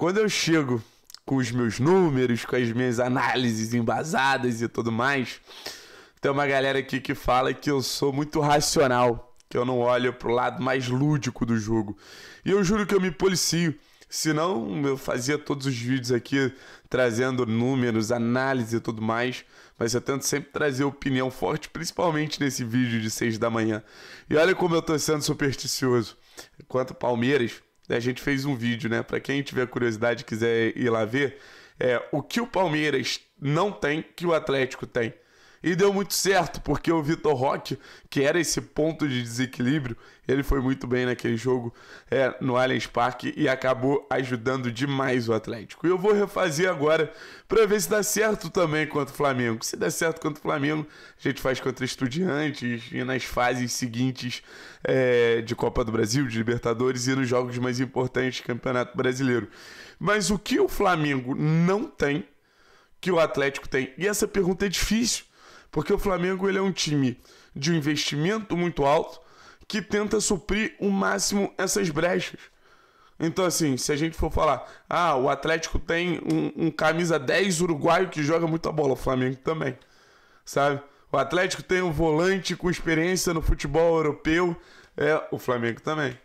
Quando eu chego com os meus números, com as minhas análises embasadas e tudo mais, tem uma galera aqui que fala que eu sou muito racional, que eu não olho pro lado mais lúdico do jogo. E eu juro que eu me policio. Senão eu fazia todos os vídeos aqui trazendo números, análise e tudo mais. Mas eu tento sempre trazer opinião forte, principalmente nesse vídeo de 6 da manhã. E olha como eu tô sendo supersticioso. Quanto Palmeiras, né, a gente fez um vídeo, né? Para quem tiver curiosidade e quiser ir lá ver, é o que o Palmeiras não tem que o Atlético tem. E deu muito certo, porque o Vitor Roque, que era esse ponto de desequilíbrio, ele foi muito bem naquele jogo é, no Allianz Parque e acabou ajudando demais o Atlético. E eu vou refazer agora para ver se dá certo também contra o Flamengo. Se der certo contra o Flamengo, a gente faz contra estudiantes e nas fases seguintes é, de Copa do Brasil, de Libertadores e nos jogos mais importantes do Campeonato Brasileiro. Mas o que o Flamengo não tem, que o Atlético tem? E essa pergunta é difícil porque o Flamengo ele é um time de um investimento muito alto que tenta suprir o máximo essas brechas. Então, assim, se a gente for falar, ah, o Atlético tem um, um camisa 10 uruguaio que joga muita bola, o Flamengo também, sabe? O Atlético tem um volante com experiência no futebol europeu, é o Flamengo também. O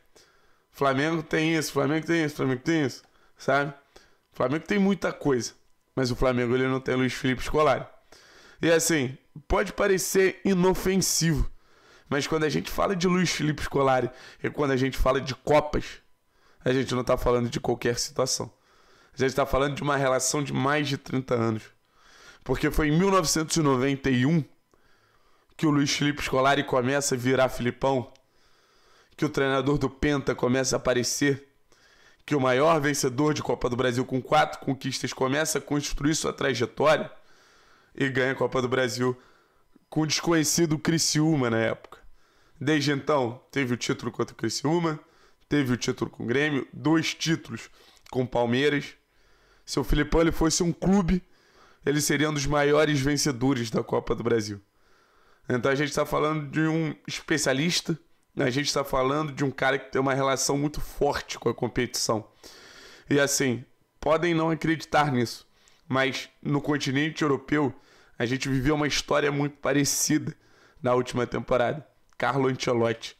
Flamengo tem isso, Flamengo tem isso, Flamengo tem isso, sabe? O Flamengo tem muita coisa, mas o Flamengo ele não tem Luiz Felipe Scolari. E assim, pode parecer inofensivo, mas quando a gente fala de Luiz Felipe Scolari e quando a gente fala de Copas, a gente não está falando de qualquer situação. A gente está falando de uma relação de mais de 30 anos. Porque foi em 1991 que o Luiz Felipe Scolari começa a virar Filipão, que o treinador do Penta começa a aparecer, que o maior vencedor de Copa do Brasil com quatro conquistas começa a construir sua trajetória e ganha a Copa do Brasil com o desconhecido Criciúma na época. Desde então, teve o título contra o Criciúma, teve o título com o Grêmio, dois títulos com o Palmeiras. Se o Filipão ele fosse um clube, ele seria um dos maiores vencedores da Copa do Brasil. Então a gente está falando de um especialista, a gente está falando de um cara que tem uma relação muito forte com a competição. E assim, podem não acreditar nisso, mas no continente europeu a gente viveu uma história muito parecida na última temporada. Carlo Ancelotti.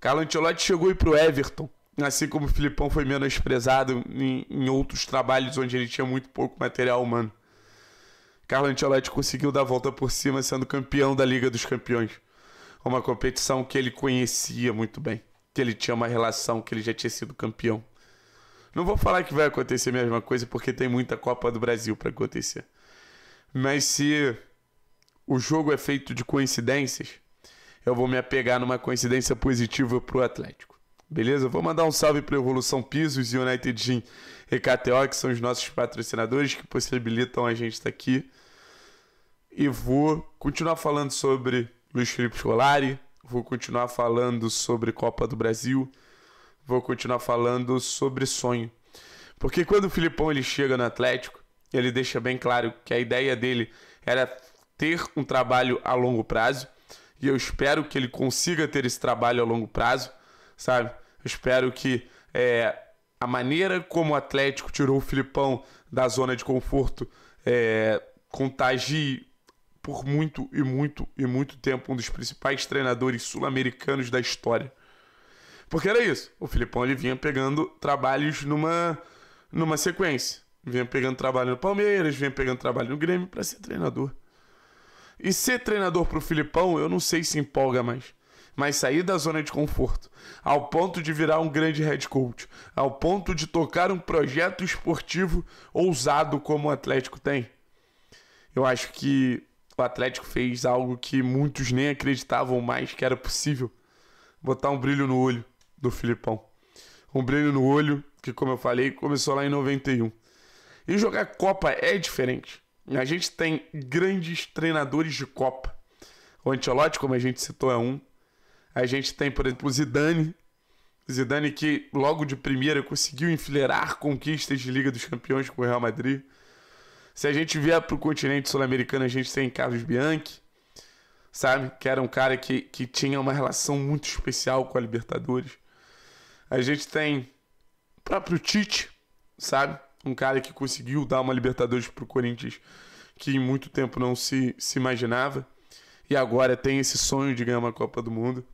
Carlo Ancelotti chegou aí pro Everton, assim como o Filipão foi menosprezado em, em outros trabalhos onde ele tinha muito pouco material humano. Carlo Ancelotti conseguiu dar a volta por cima sendo campeão da Liga dos Campeões. Uma competição que ele conhecia muito bem, que ele tinha uma relação, que ele já tinha sido campeão. Não vou falar que vai acontecer a mesma coisa porque tem muita Copa do Brasil para acontecer. Mas se o jogo é feito de coincidências, eu vou me apegar numa coincidência positiva pro Atlético. Beleza? Vou mandar um salve para Evolução Pisos e United Gym e KTO, que são os nossos patrocinadores que possibilitam a gente estar aqui. E vou continuar falando sobre Luiz Felipe Scolari, vou continuar falando sobre Copa do Brasil, vou continuar falando sobre sonho. Porque quando o Filipão ele chega no Atlético, ele deixa bem claro que a ideia dele era ter um trabalho a longo prazo. E eu espero que ele consiga ter esse trabalho a longo prazo, sabe? Eu espero que é, a maneira como o Atlético tirou o Filipão da zona de conforto é, contagie por muito e muito e muito tempo um dos principais treinadores sul-americanos da história. Porque era isso. O Filipão ele vinha pegando trabalhos numa, numa sequência. Vinha pegando trabalho no Palmeiras, vinha pegando trabalho no Grêmio para ser treinador. E ser treinador pro Filipão, eu não sei se empolga mais. Mas sair da zona de conforto, ao ponto de virar um grande head coach, ao ponto de tocar um projeto esportivo ousado como o Atlético tem. Eu acho que o Atlético fez algo que muitos nem acreditavam mais que era possível. Botar um brilho no olho do Filipão. Um brilho no olho que, como eu falei, começou lá em 91. E jogar Copa é diferente. A gente tem grandes treinadores de Copa. O Ancelotti, como a gente citou, é um. A gente tem, por exemplo, o Zidane. Zidane que logo de primeira conseguiu enfileirar conquistas de Liga dos Campeões com o Real Madrid. Se a gente vier para o continente sul-americano, a gente tem Carlos Bianchi, sabe? Que era um cara que, que tinha uma relação muito especial com a Libertadores. A gente tem o próprio Tite, sabe? um cara que conseguiu dar uma Libertadores pro Corinthians que em muito tempo não se, se imaginava. E agora tem esse sonho de ganhar uma Copa do Mundo.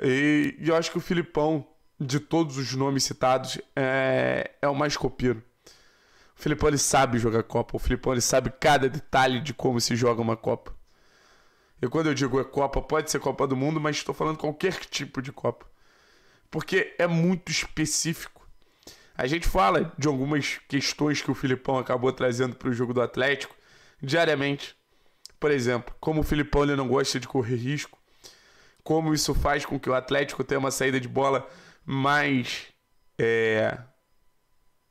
E, e eu acho que o Filipão, de todos os nomes citados, é, é o mais copiro O Filipão ele sabe jogar Copa. O Filipão ele sabe cada detalhe de como se joga uma Copa. E quando eu digo é Copa, pode ser Copa do Mundo, mas estou falando qualquer tipo de Copa. Porque é muito específico. A gente fala de algumas questões que o Filipão acabou trazendo para o jogo do Atlético diariamente. Por exemplo, como o Filipão ele não gosta de correr risco, como isso faz com que o Atlético tenha uma saída de bola mais é,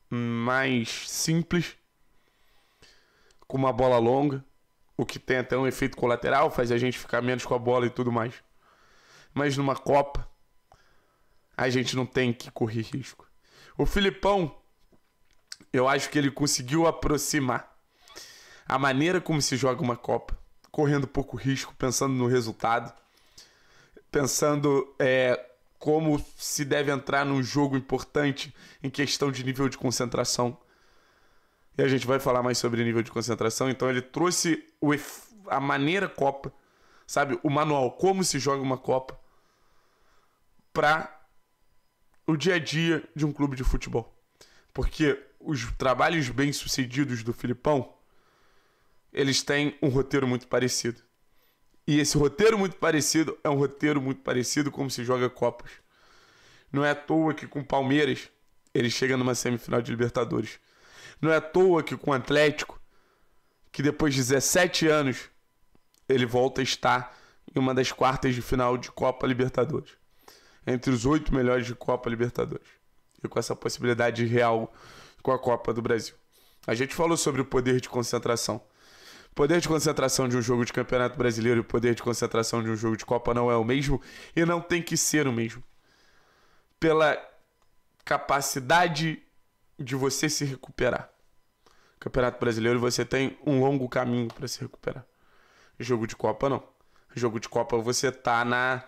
mais simples, com uma bola longa, o que tem até um efeito colateral, faz a gente ficar menos com a bola e tudo mais. Mas numa Copa, a gente não tem que correr risco. O Filipão, eu acho que ele conseguiu aproximar a maneira como se joga uma Copa, correndo pouco risco, pensando no resultado, pensando é, como se deve entrar num jogo importante em questão de nível de concentração. E a gente vai falar mais sobre nível de concentração. Então ele trouxe a maneira Copa, sabe? O manual, como se joga uma Copa, para o dia a dia de um clube de futebol. Porque os trabalhos bem-sucedidos do Filipão, eles têm um roteiro muito parecido. E esse roteiro muito parecido é um roteiro muito parecido como se joga Copas. Não é à toa que com o Palmeiras ele chega numa semifinal de Libertadores. Não é à toa que com o Atlético, que depois de 17 anos, ele volta a estar em uma das quartas de final de Copa Libertadores entre os oito melhores de Copa Libertadores. E com essa possibilidade real com a Copa do Brasil. A gente falou sobre o poder de concentração. O poder de concentração de um jogo de Campeonato Brasileiro e o poder de concentração de um jogo de Copa não é o mesmo e não tem que ser o mesmo. Pela capacidade de você se recuperar. Campeonato Brasileiro você tem um longo caminho para se recuperar. Jogo de Copa não. Jogo de Copa você tá na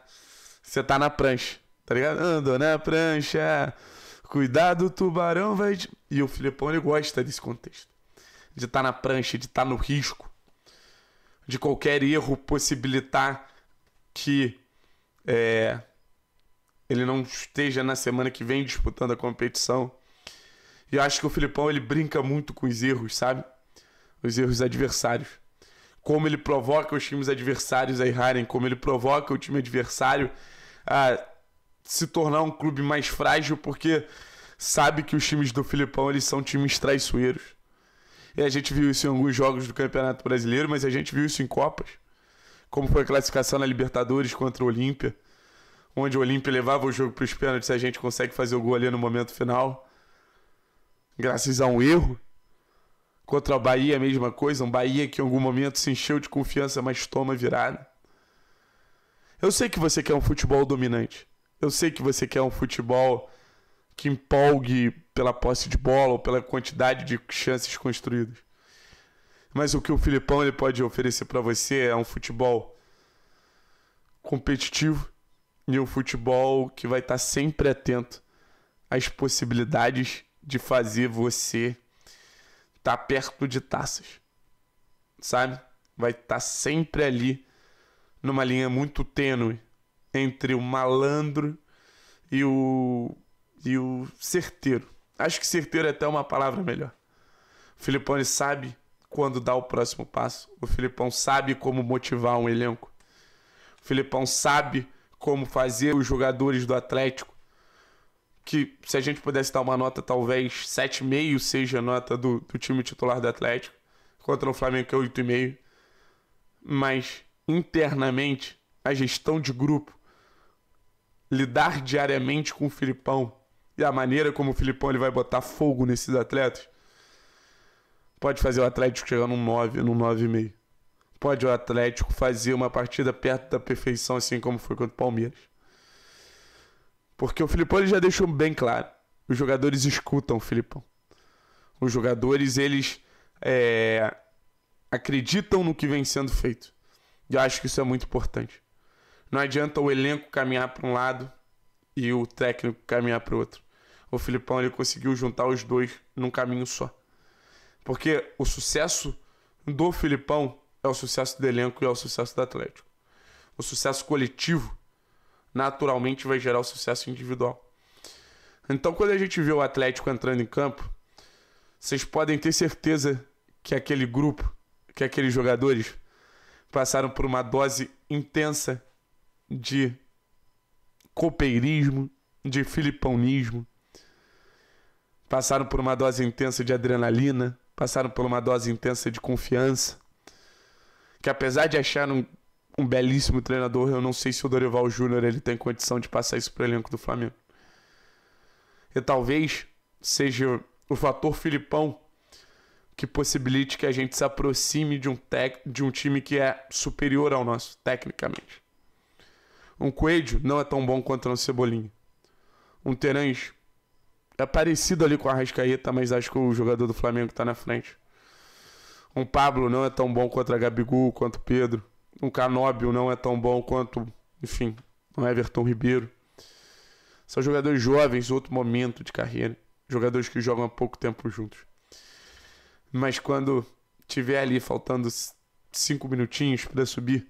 você tá na prancha. Tá ligado? Anda na né, prancha. Cuidado, tubarão vai. E o Filipão ele gosta desse contexto. De estar tá na prancha, de estar tá no risco. De qualquer erro possibilitar que é, ele não esteja na semana que vem disputando a competição. E eu acho que o Filipão ele brinca muito com os erros, sabe? Os erros adversários. Como ele provoca os times adversários a errarem, como ele provoca o time adversário a se tornar um clube mais frágil, porque sabe que os times do Filipão eles são times traiçoeiros. E a gente viu isso em alguns jogos do Campeonato Brasileiro, mas a gente viu isso em Copas. Como foi a classificação na Libertadores contra o Olímpia, onde o Olímpia levava o jogo para os pênaltis e a gente consegue fazer o gol ali no momento final, graças a um erro. Contra o Bahia, a mesma coisa. Um Bahia que em algum momento se encheu de confiança, mas toma virada. Eu sei que você quer um futebol dominante. Eu sei que você quer um futebol que empolgue pela posse de bola ou pela quantidade de chances construídas. Mas o que o Filipão ele pode oferecer para você é um futebol competitivo e um futebol que vai estar tá sempre atento às possibilidades de fazer você estar tá perto de taças. Sabe? Vai estar tá sempre ali numa linha muito tênue entre o malandro e o, e o certeiro. Acho que certeiro é até uma palavra melhor. O Filipão sabe quando dar o próximo passo. O Filipão sabe como motivar um elenco. O Filipão sabe como fazer os jogadores do Atlético. Que se a gente pudesse dar uma nota, talvez 7,5 seja a nota do, do time titular do Atlético. Contra o Flamengo que é 8,5. Mas internamente, a gestão de grupo lidar diariamente com o Filipão e a maneira como o Filipão ele vai botar fogo nesses atletas, pode fazer o Atlético chegar num 9, num 9,5. Pode o Atlético fazer uma partida perto da perfeição, assim como foi contra o Palmeiras. Porque o Filipão ele já deixou bem claro. Os jogadores escutam o Filipão. Os jogadores, eles é, acreditam no que vem sendo feito. E eu acho que isso é muito importante. Não adianta o elenco caminhar para um lado e o técnico caminhar para o outro. O Filipão ele conseguiu juntar os dois num caminho só. Porque o sucesso do Filipão é o sucesso do elenco e é o sucesso do Atlético. O sucesso coletivo naturalmente vai gerar o sucesso individual. Então, quando a gente vê o Atlético entrando em campo, vocês podem ter certeza que aquele grupo, que aqueles jogadores passaram por uma dose intensa de copeirismo, de filipaunismo. Passaram por uma dose intensa de adrenalina, passaram por uma dose intensa de confiança. Que apesar de achar um, um belíssimo treinador, eu não sei se o Dorival Júnior ele tem condição de passar isso para o elenco do Flamengo. E talvez seja o fator Filipão que possibilite que a gente se aproxime de um, tec de um time que é superior ao nosso, tecnicamente. Um Coelho não é tão bom quanto um Cebolinha. Um Terãs é parecido ali com a Rascaeta, mas acho que o jogador do Flamengo está na frente. Um Pablo não é tão bom contra Gabigol, quanto Pedro. Um Canóbio não é tão bom quanto, enfim, um Everton Ribeiro. São jogadores jovens, outro momento de carreira. Jogadores que jogam há pouco tempo juntos. Mas quando tiver ali faltando cinco minutinhos para subir,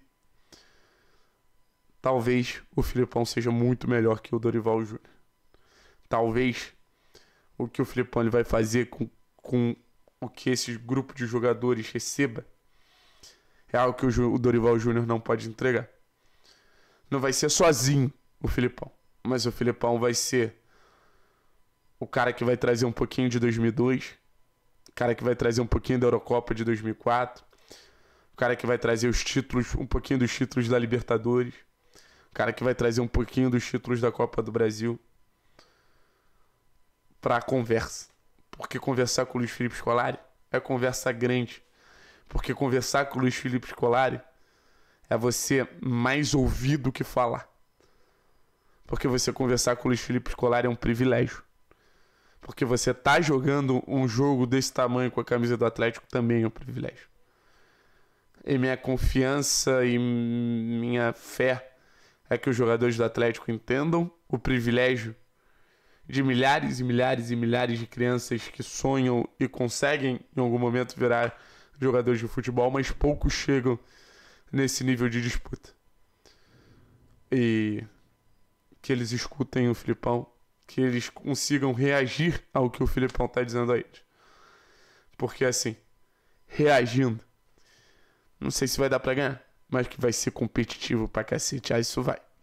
talvez o Filipão seja muito melhor que o Dorival Júnior. Talvez o que o Filipão ele vai fazer com, com o que esse grupo de jogadores receba é algo que o, o Dorival Júnior não pode entregar. Não vai ser sozinho o Filipão, mas o Filipão vai ser o cara que vai trazer um pouquinho de 2002, o cara que vai trazer um pouquinho da Eurocopa de 2004, o cara que vai trazer os títulos, um pouquinho dos títulos da Libertadores, cara que vai trazer um pouquinho dos títulos da Copa do Brasil para a conversa. Porque conversar com o Luiz Felipe Scolari é conversa grande. Porque conversar com o Luiz Felipe Scolari é você mais ouvir do que falar. Porque você conversar com o Luiz Felipe Scolari é um privilégio. Porque você tá jogando um jogo desse tamanho com a camisa do Atlético também é um privilégio. E minha confiança e minha fé é que os jogadores do Atlético entendam o privilégio de milhares e milhares e milhares de crianças que sonham e conseguem em algum momento virar jogadores de futebol, mas poucos chegam nesse nível de disputa. E que eles escutem o Filipão, que eles consigam reagir ao que o Filipão está dizendo a eles. Porque assim, reagindo, não sei se vai dar para ganhar mas que vai ser competitivo pra cacete. Ah, isso vai.